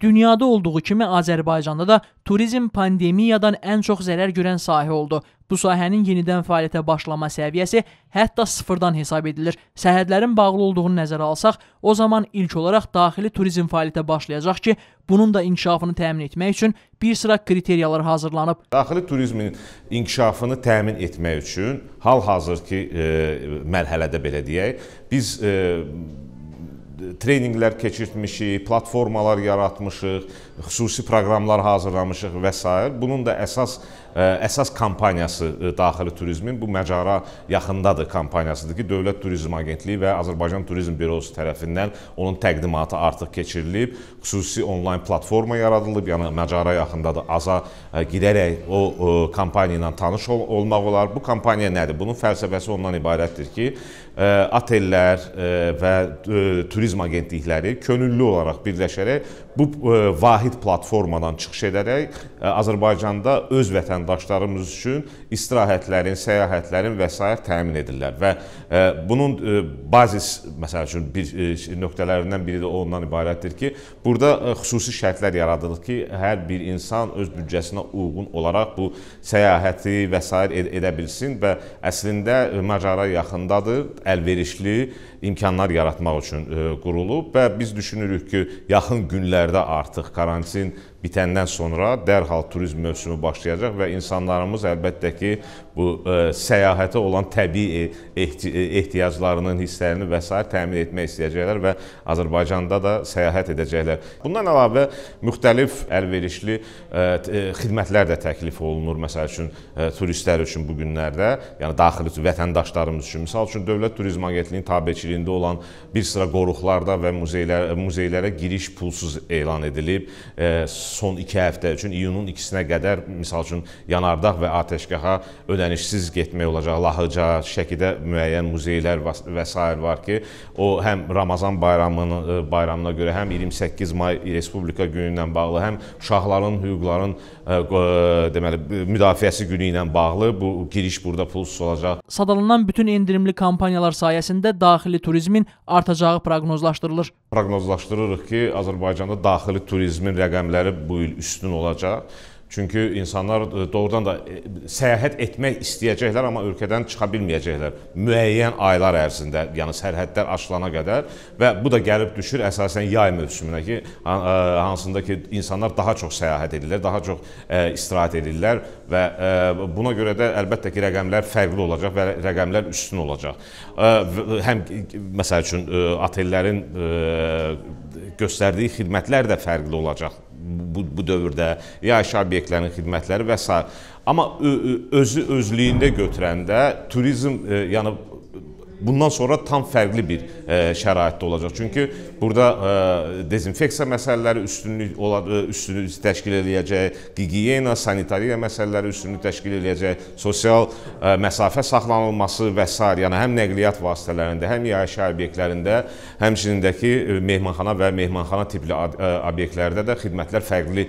Dünyada olduğu kimi Azərbaycanda da turizm pandemiyadan ən çox zərər görən sahə oldu. Bu sahənin yenidən fəaliyyətə başlama səviyyəsi hətta sıfırdan hesab edilir. Sərhədlərin bağlı olduğunu nəzərə alsaq, o zaman ilk olaraq daxili turizm fəaliyyətə başlayacaq ki, bunun da inkişafını təmin etmək üçün bir sıra kriteriyalar hazırlanıb. Daxili turizmin inkişafını təmin etmək üçün hal-hazır ki, e, mərhələdə belə deyək, biz e, treninqlər keçirtmişik, platformalar yaratmışıq, xüsusi proqramlar hazırlamışıq və s. Bunun da əsas e, əsas kampaniyası e, daxili turizmin bu məcara yaxındadır kampaniyasıdır ki, Dövlət Turizm Agentliyi və Azərbaycan Turizm Bürosu tərəfindən onun təqdimatı artıq keçirilib. Xüsusi onlayn platforma yaradılıb, yəni məcara yaxındadır. Aza e, girərək o kampaniya ilə tanış ol olmaq olar. Bu kampaniya nədir? Bunun fəlsəfəsi ondan ibarətdir ki, otellər e, və e, turizm agentlikləri könüllü olaraq birləşərək bu e, vahid platformadan çıxış edərək Azərbaycanda öz vətəndaşlarımız üçün istirahətlərin, səyahətlərin və s. təmin edirlər və bunun bazis məsəl üçün bir nöqtələrindən biri də ondan ibarətdir ki, burada xüsusi şərtlər yaradılır ki, hər bir insan öz büdcəsinə uyğun olaraq bu səyahəti və s. edə bilsin və əslində Macara yaxındadır əlverişli imkanlar yaratmaq üçün e, qurulub və biz düşünürük ki, yaxın günlərdə artıq karantin bitəndən sonra dərhal turizm mövsümü başlayacaq və insanlarımız əlbəttə ki, bu ə, e, səyahətə olan təbii e, ehti e, ehtiyaclarının hissələrini və s. təmin etmək istəyəcəklər və Azərbaycanda da səyahət edəcəklər. Bundan əlavə müxtəlif əlverişli ə, xidmətlər də təklif olunur. Məsəl üçün ə, turistlər üçün bu günlərdə, yəni daxili vətəndaşlarımız üçün, məsəl üçün Dövlət Turizm Agentliyinin tabeçiliyində olan bir sıra qoruqlarda və muzeylər muzeylərə giriş pulsuz elan edilib. Ə, son iki həftə üçün iyunun ikisinə qədər, misal üçün, yanardağ və atəşqaha ödənişsiz getmək olacaq. Lahıca, Şəkidə müəyyən muzeylər və s. var ki, o həm Ramazan bayramını, e, bayramına görə, həm 28 may Respublika günü ilə bağlı, həm uşaqların, hüquqların e, e, deməli, müdafiəsi günü ilə bağlı bu giriş burada pulsuz olacaq. Sadalanan bütün endirimli kampaniyalar sayəsində daxili turizmin artacağı proqnozlaşdırılır proqnozlaşdırırıq ki, Azərbaycanda daxili turizmin rəqəmləri bu il üstün olacaq. Çünki insanlar e, doğrudan da e, səyahət etmək istəyəcəklər, amma ölkədən çıxa bilməyəcəklər müəyyən aylar ərzində, yəni sərhədlər aşılana qədər və bu da gəlib düşür əsasən yay mövsümünə ki, e, hansında ki insanlar daha çox səyahət edirlər, daha çox istirahət edirlər və buna görə də əlbəttə ki, rəqəmlər fərqli olacaq və rəqəmlər üstün olacaq. Həm məsəl üçün otellərin göstərdiyi xidmətlər də fərqli olacaq bu, bu dövrdə, yayış obyektlərinin xidmətləri və s. Amma özü özlüyündə götürəndə turizm, e, yəni bundan sonra tam fərqli bir ə, e, şəraitdə olacaq. Çünki burada ə, e, dezinfeksiya məsələləri üstünlük olad, e, üstünlük təşkil edəcək, gigiyena, sanitariya məsələləri üstünlük təşkil edəcək, sosial ə, məsafə saxlanılması və s. yəni həm nəqliyyat vasitələrində, həm yaşayış obyektlərində, həmçinin də ki mehmanxana və mehmanxana tipli obyektlərdə də xidmətlər fərqli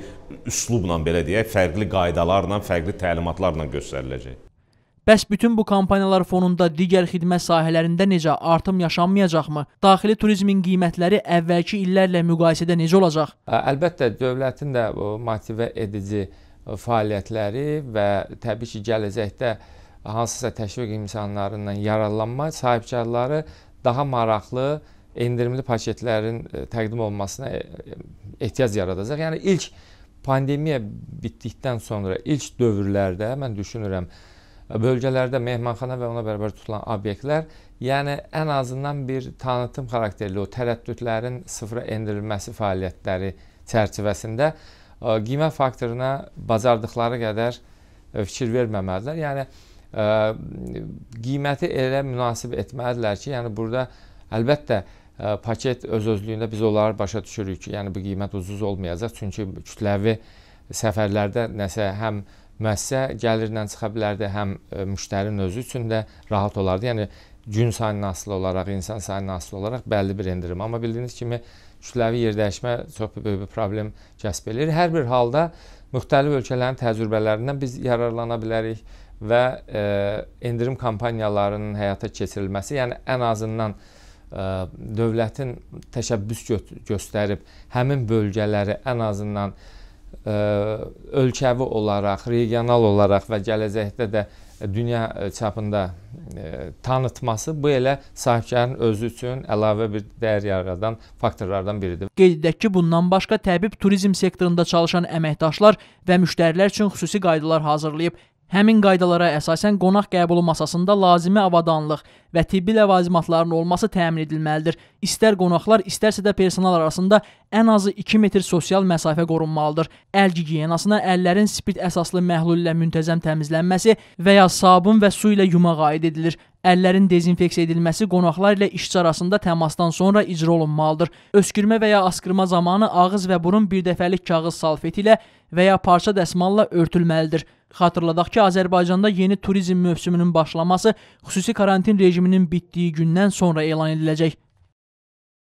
üslubla belə deyək, fərqli qaydalarla, fərqli təlimatlarla göstəriləcək. Bəs bütün bu kampaniyalar fonunda digər xidmət sahələrində necə artım yaşanmayacaqmı? Daxili turizmin qiymətləri əvvəlki illərlə müqayisədə necə olacaq? Əlbəttə, dövlətin də bu motivə edici fəaliyyətləri və təbii ki, gələcəkdə hansısa təşviq imkanlarından yararlanma sahibkarları daha maraqlı endirimli paketlərin təqdim olunmasına ehtiyac yaradacaq. Yəni ilk pandemiya bitdikdən sonra ilk dövrlərdə mən düşünürəm, E, bölgələrdə mehmanxana və ona bərabər tutulan obyektlər, yəni ən azından bir tanıtım xarakterli o tərəddüdlərin sıfıra endirilməsi fəaliyyətləri çərçivəsində e, qiymət faktoruna bacardıqları qədər e, fikir verməməlidirlər. Yəni qiyməti elə münasib etməlidirlər ki, yəni burada əlbəttə paket öz özlüyündə biz onları başa düşürük ki, yəni bu qiymət ucuz olmayacaq, çünki kütləvi səfərlərdə nəsə həm ə, müəssisə gəlirlə çıxa bilərdi, həm e, müştərinin özü üçün də rahat olardı. Yəni gün sayına asılı olaraq, insan sayına asılı olaraq bəlli bir endirim. Amma bildiyiniz kimi kütləvi yerdəyişmə çox böyük e, bir problem kəsb eləyir. Hər bir halda müxtəlif ölkələrin təcrübələrindən biz yararlana bilərik və e, endirim kampaniyalarının həyata keçirilməsi, yəni ən azından ə, e, dövlətin təşəbbüs gö göstərib həmin bölgələri ən azından ə, ölkəvi olaraq, regional olaraq və gələcəkdə də dünya çapında tanıtması bu elə sahibkarın özü üçün əlavə bir dəyər yaradan faktorlardan biridir. Qeyd edək ki, bundan başqa təbib turizm sektorunda çalışan əməkdaşlar və müştərilər üçün xüsusi qaydalar hazırlayıb. Həmin qaydalara əsasən qonaq qəbulu masasında lazımi avadanlıq və tibbi ləvazimatların olması təmin edilməlidir. İstər qonaqlar, istərsə də personal arasında ən azı 2 metr sosial məsafə qorunmalıdır. Əl gigiyenasına əllərin spirt əsaslı məhlullə müntəzəm təmizlənməsi və ya sabun və su ilə yumaq aid edilir. Əllərin dezinfeksiya edilməsi qonaqlar ilə işçi arasında təmasdan sonra icra olunmalıdır. Öskürmə və ya askırma zamanı ağız və burun birdəfəlik kağız salfeti ilə və ya parça dəsmalla örtülməlidir. Xatırladaq ki, Azərbaycanda yeni turizm mövsümünün başlaması xüsusi karantin rejiminin mərasiminin bitdiyi gündən sonra elan ediləcək.